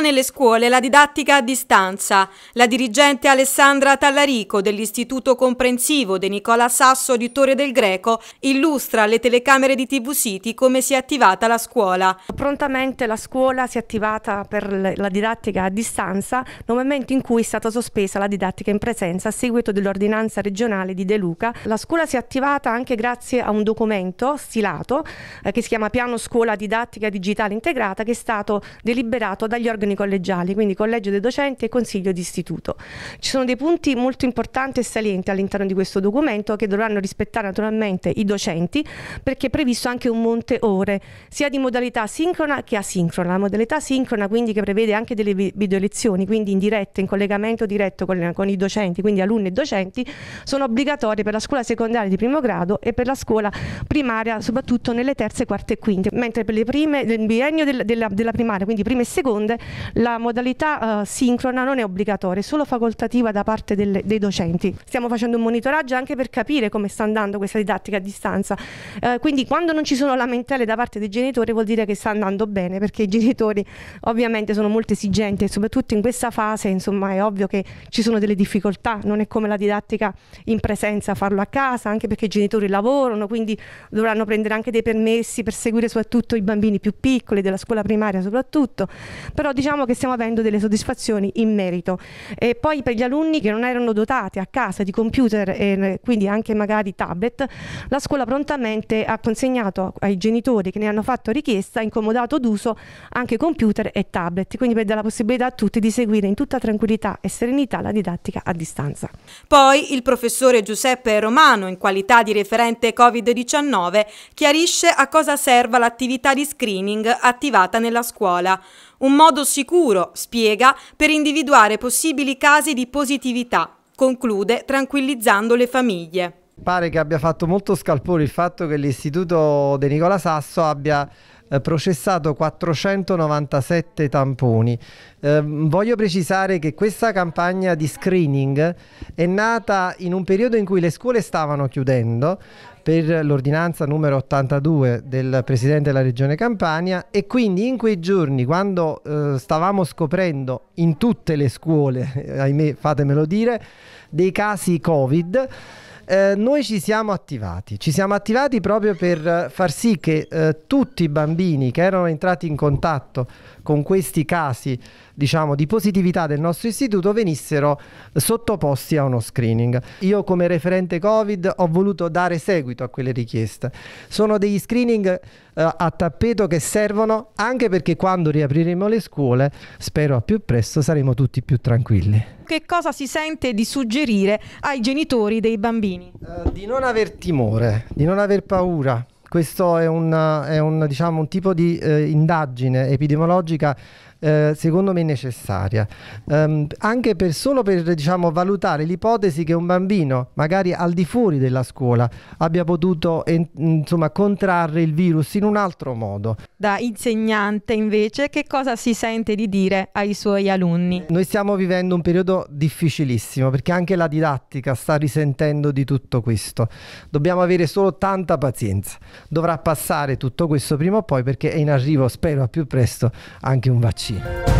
nelle scuole la didattica a distanza. La dirigente Alessandra Tallarico dell'Istituto Comprensivo De Nicola Sasso di Torre del Greco illustra alle telecamere di TV City come si è attivata la scuola. Prontamente la scuola si è attivata per la didattica a distanza nel momento in cui è stata sospesa la didattica in presenza a seguito dell'ordinanza regionale di De Luca. La scuola si è attivata anche grazie a un documento stilato eh, che si chiama Piano Scuola Didattica Digitale Integrata che è stato deliberato dagli organi associazioni collegiali, quindi collegio dei docenti e consiglio d'istituto. Ci sono dei punti molto importanti e salienti all'interno di questo documento che dovranno rispettare naturalmente i docenti perché è previsto anche un monte ore, sia di modalità sincrona che asincrona. La modalità sincrona quindi che prevede anche delle video lezioni, quindi in diretta, in collegamento diretto con, con i docenti, quindi alunni e docenti, sono obbligatorie per la scuola secondaria di primo grado e per la scuola primaria, soprattutto nelle terze, quarte e quinte, mentre per le prime del biennio del, della, della primaria, quindi prime e seconde, la modalità eh, sincrona non è obbligatoria, è solo facoltativa da parte delle, dei docenti. Stiamo facendo un monitoraggio anche per capire come sta andando questa didattica a distanza. Eh, quindi quando non ci sono lamentele da parte dei genitori vuol dire che sta andando bene, perché i genitori ovviamente sono molto esigenti e soprattutto in questa fase insomma è ovvio che ci sono delle difficoltà, non è come la didattica in presenza farlo a casa, anche perché i genitori lavorano, quindi dovranno prendere anche dei permessi per seguire soprattutto i bambini più piccoli della scuola primaria soprattutto. Però diciamo diciamo che stiamo avendo delle soddisfazioni in merito. E poi per gli alunni che non erano dotati a casa di computer e eh, quindi anche magari tablet, la scuola prontamente ha consegnato ai genitori che ne hanno fatto richiesta, incomodato d'uso, anche computer e tablet, quindi per dare la possibilità a tutti di seguire in tutta tranquillità e serenità la didattica a distanza. Poi il professore Giuseppe Romano, in qualità di referente Covid-19, chiarisce a cosa serva l'attività di screening attivata nella scuola. Un modo sicuro, spiega, per individuare possibili casi di positività. Conclude tranquillizzando le famiglie. Pare che abbia fatto molto scalpore il fatto che l'istituto di Nicola Sasso abbia eh, processato 497 tamponi. Eh, voglio precisare che questa campagna di screening è nata in un periodo in cui le scuole stavano chiudendo per l'ordinanza numero 82 del Presidente della Regione Campania e quindi in quei giorni quando eh, stavamo scoprendo in tutte le scuole, ahimè fatemelo dire, dei casi Covid, eh, noi ci siamo attivati, ci siamo attivati proprio per eh, far sì che eh, tutti i bambini che erano entrati in contatto con questi casi diciamo, di positività del nostro istituto venissero sottoposti a uno screening. Io come referente Covid ho voluto dare seguito a quelle richieste. Sono degli screening eh, a tappeto che servono anche perché quando riapriremo le scuole, spero a più presto, saremo tutti più tranquilli che cosa si sente di suggerire ai genitori dei bambini? Uh, di non aver timore, di non aver paura, questo è, una, è un, diciamo, un, tipo di eh, indagine epidemiologica eh, secondo me necessaria. Um, anche per, solo per diciamo, valutare l'ipotesi che un bambino, magari al di fuori della scuola, abbia potuto in, insomma, contrarre il virus in un altro modo. Da insegnante invece, che cosa si sente di dire ai suoi alunni? Noi stiamo vivendo un periodo difficilissimo perché anche la didattica sta risentendo di tutto questo. Dobbiamo avere solo tanta pazienza dovrà passare tutto questo prima o poi perché è in arrivo, spero a più presto, anche un vaccino.